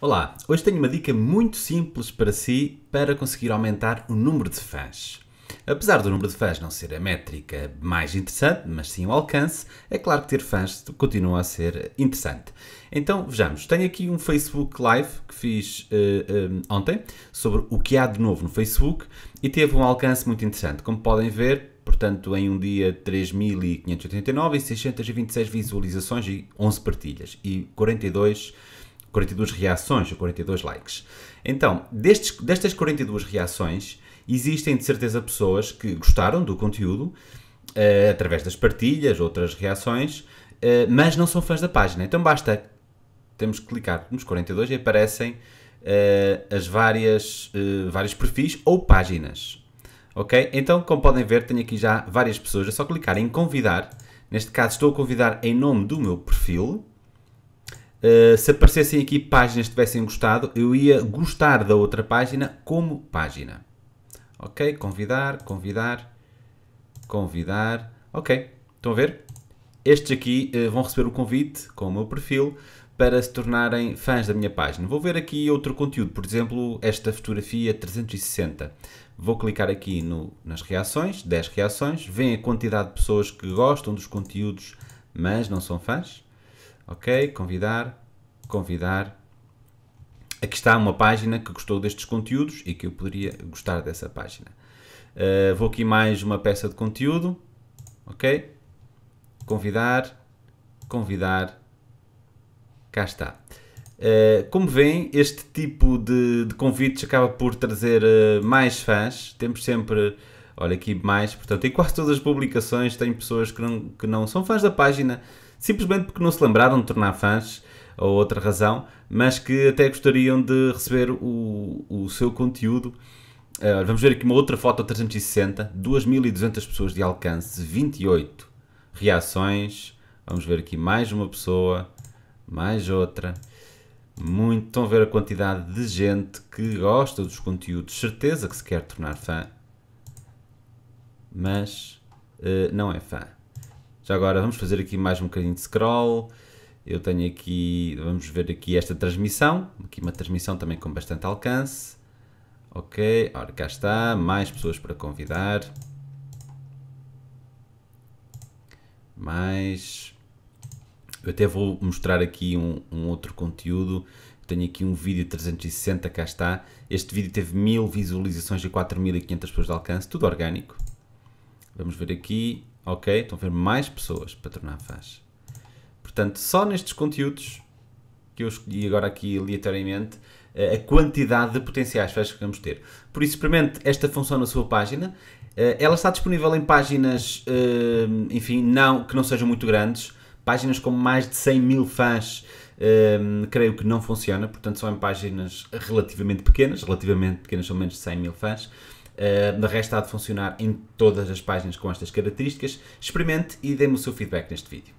Olá, hoje tenho uma dica muito simples para si para conseguir aumentar o número de fãs. Apesar do número de fãs não ser a métrica mais interessante, mas sim o alcance, é claro que ter fãs continua a ser interessante. Então vejamos, tenho aqui um Facebook Live que fiz uh, eh, um, eh, ontem sobre o que há de novo no Facebook e teve um alcance muito interessante. Como podem ver, portanto, em um dia 3.589 e 626 visualizações e 11 partilhas e 42 42 reações ou 42 likes. Então, destes, destas 42 reações, existem de certeza pessoas que gostaram do conteúdo, uh, através das partilhas, outras reações, uh, mas não são fãs da página. Então basta, temos que clicar nos 42 e aparecem uh, as várias, vários perfis ou páginas. Ok? Então, como podem ver, tenho aqui já várias pessoas. É só clicar em convidar. Neste caso, estou a convidar em nome do meu perfil eh, se aparecessem aqui páginas que tivessem gostado, eu ia gostar da outra página como página. Ok? Convidar, convidar, convidar. Ok, estão a ver? Estes aqui uh, vão receber o convite com o meu perfil para se tornarem fãs da minha página. Vou ver aqui outro conteúdo, por exemplo, esta fotografia 360. Vou clicar aqui no, nas reações, 10 reações, vem a quantidade de pessoas que gostam dos conteúdos, mas não são fãs. Ok? Convidar, convidar. Aqui está uma página que gostou destes conteúdos e que eu poderia gostar dessa página. Uh, vou aqui mais uma peça de conteúdo. Ok? Convidar, convidar. Cá está. Uh, como veem, este tipo de, de convites acaba por trazer uh, mais fãs. Temos sempre, olha aqui, mais. Portanto, em quase todas as publicações tem pessoas que não, que não são fãs da página, simplesmente porque não se lembraram de tornar fãs ou outra razão, mas que até gostariam de receber o, o seu conteúdo. Uh, vamos ver aqui uma outra foto 360, 2.200 pessoas de alcance, 28 reações. Vamos ver aqui mais uma pessoa, mais outra. Muito, estão a ver a quantidade de gente que gosta dos conteúdos, certeza que se quer tornar fã, mas uh, não é fã. Já agora vamos fazer aqui mais um bocadinho de scroll. Eu tenho aqui, vamos ver aqui esta transmissão, aqui uma transmissão também com bastante alcance. Ok, ora cá está, mais pessoas para convidar. Mais. Eu até vou mostrar aqui um, um outro conteúdo tenho aqui um vídeo 360, cá está. Este vídeo teve mil visualizações e 4.500 pessoas de alcance, tudo orgânico. Vamos ver aqui, ok? Estão a ver mais pessoas para tornar fãs. Portanto, só nestes conteúdos que eu escolhi agora aqui aleatoriamente, eh, a quantidade de potenciais fãs que vamos ter. Por isso, experimente esta função na sua página. Eh, ela está disponível em páginas, eh, enfim, não, que não sejam muito grandes. Páginas com mais de 100 mil fãs, creio que não funciona, portanto, são em páginas relativamente pequenas, relativamente pequenas, são menos de 100 mil fãs. Eh, de resto, há de funcionar em todas as páginas com estas características. Experimente e dê-me o seu feedback neste vídeo.